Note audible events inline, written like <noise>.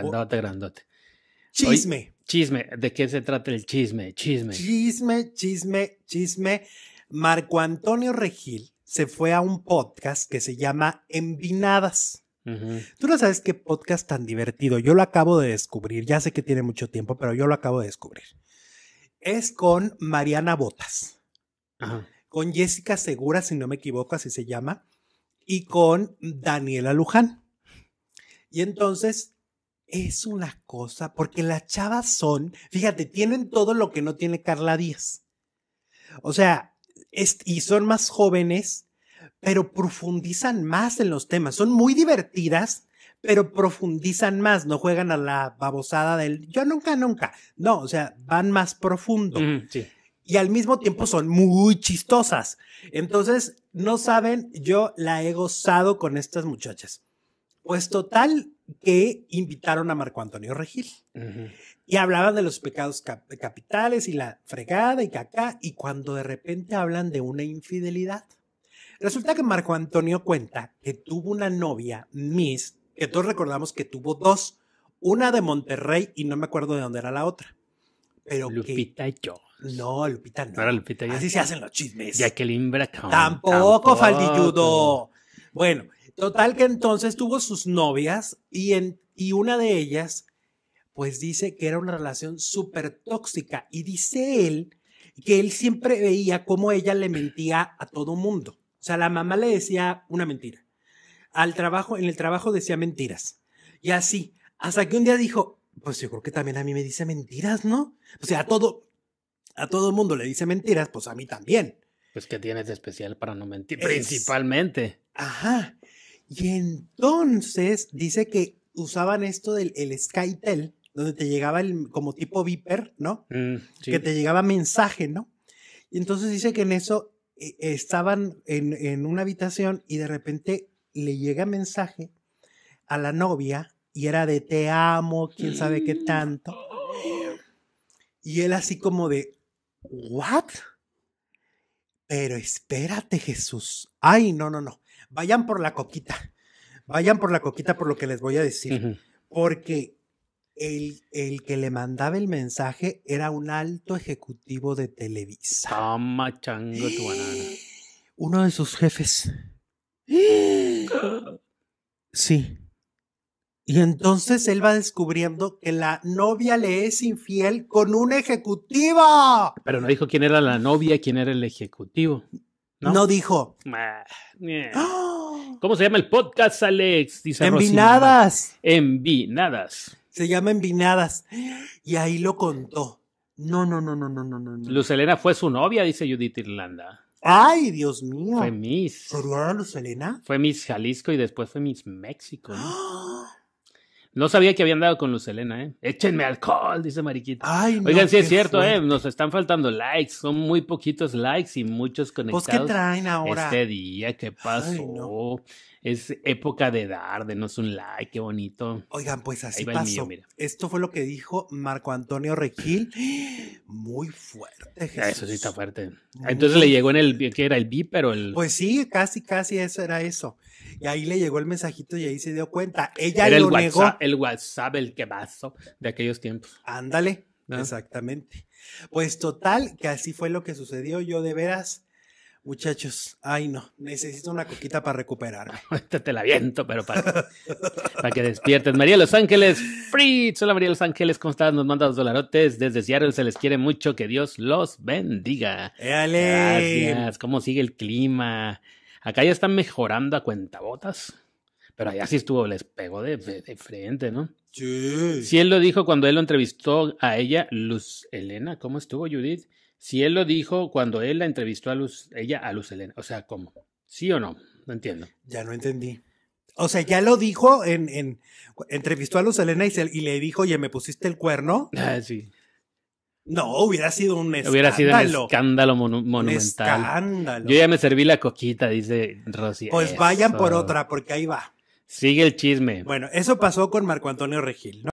Grandote, grandote. Chisme. chisme. ¿De qué se trata el chisme? Chisme. Chisme, chisme, chisme. Marco Antonio Regil se fue a un podcast que se llama Envinadas. Tú no sabes qué podcast tan divertido. Yo lo acabo de descubrir. Ya sé que tiene mucho tiempo, pero yo lo acabo de descubrir. Es con Mariana Botas. Con Jessica Segura, si no me equivoco, así se llama. Y con Daniela Luján. Y entonces es una cosa, porque las chavas son, fíjate, tienen todo lo que no tiene Carla Díaz. O sea, y son más jóvenes, pero profundizan más en los temas. Son muy divertidas, pero profundizan más, no juegan a la babosada del yo nunca, nunca. No, o sea, van más profundo. Y al mismo tiempo son muy chistosas. Entonces, no saben, yo la he gozado con estas muchachas. Pues total que invitaron a Marco Antonio Regil y hablaban de los pecados capitales y la fregada y caca y cuando de repente hablan de una infidelidad. Resulta que Marco Antonio cuenta que tuvo una novia, Miss, que todos recordamos que tuvo dos, una de Monterrey y no me acuerdo de dónde era la otra. Pero Lupita Yo. No, Lupita no. Así se hacen los chismes. Jacqueline que Tampoco, Tampoco. faldilludo. Bueno, Total que entonces tuvo sus novias y, en, y una de ellas, pues dice que era una relación súper tóxica y dice él que él siempre veía cómo ella le mentía a todo mundo. O sea, la mamá le decía una mentira. Al trabajo, en el trabajo decía mentiras. Y así, hasta que un día dijo, pues yo creo que también a mí me dice mentiras, ¿no? O sea, a todo, a todo mundo le dice mentiras, pues a mí también. Pues ¿qué tienes de especial para no mentir, principalmente. Ajá. Y entonces dice que usaban esto del el Skytel, donde te llegaba el, como tipo Viper, ¿no? Mm, que te llegaba mensaje, ¿no? Y entonces dice que en eso eh, estaban en, en una habitación y de repente le llega mensaje a la novia y era de te amo, quién sabe qué mm. tanto. Y él así como de, ¿what? Pero espérate, Jesús. Ay, no, no, no. Vayan por la coquita. Vayan por la coquita por lo que les voy a decir. Porque el, el, que le mandaba el mensaje era un alto ejecutivo de Televisa. Toma, tu banana. <gasps> Uno de sus jefes. <gasps> Sí. Y entonces él va descubriendo que la novia le es infiel con un ejecutivo. Pero no dijo quién era la novia, quién era el ejecutivo. No, dijo. Ah, ¡Ah! ¿Cómo se llama el podcast, Alex? Dice Envinadas. Envinadas. Se llama Envinadas. Y ahí lo contó. No, no, no, no, no, no, no. Luz fue su novia, dice Judith Irlanda. Ay, Dios mío. Fue Miss. Luz Helena? Fue Miss Jalisco y después fue Miss México. ¿no? ¡Ah! No sabía que habían dado con Luz ¿eh? Échenme alcohol, dice Mariquita. Oigan, sí es cierto, ¿eh? Nos están faltando likes. Son muy poquitos likes y muchos conectados. ¿Pues qué traen ahora? Este día, ¿qué pasó? Es época de dar, denos un like, qué bonito. Oigan, pues así pasó. mira. Esto fue lo que dijo Marco Antonio Regil. Muy fuerte, Jesús. Eso sí está fuerte. Entonces le llegó en el, que era? ¿El VIP pero el...? Pues sí, casi, casi eso era eso. Y ahí le llegó el mensajito y ahí se dio cuenta. Ella Era el negó. WhatsApp, el WhatsApp, el que de aquellos tiempos. Ándale, exactamente. Pues total, que así fue lo que sucedió. Yo de veras, muchachos, ay no, necesito una coquita para recuperarme. <laughs> te la viento, pero para que, para despiertes. María Los Ángeles, free. Hola María Los Ángeles, ¿cómo estás? Nos manda los dolarotes desde Seattle. Se les quiere mucho. Que Dios los bendiga. ¡Éale! Gracias. ¿Cómo sigue el clima? Acá ya están mejorando a cuentabotas. Pero allá sí estuvo, les pegó de, de, frente, ¿no? Sí. Si él lo dijo cuando él lo entrevistó a ella, Luz Elena, ¿cómo estuvo Judith? Si él lo dijo cuando él la entrevistó a Luz, ella a Luz Elena. O sea, ¿cómo? ¿Sí o no? No entiendo. Ya no entendí. O sea, ya lo dijo en, en entrevistó a Luz Elena y, y le dijo, oye, me pusiste el cuerno. Ah, sí. No, hubiera sido un escándalo. Hubiera sido un escándalo monumental. Un escándalo. Yo ya me serví la coquita, dice Rosy. Pues vayan por otra, porque ahí va. Sigue el chisme. Bueno, eso pasó con Marco Antonio Regil, ¿no?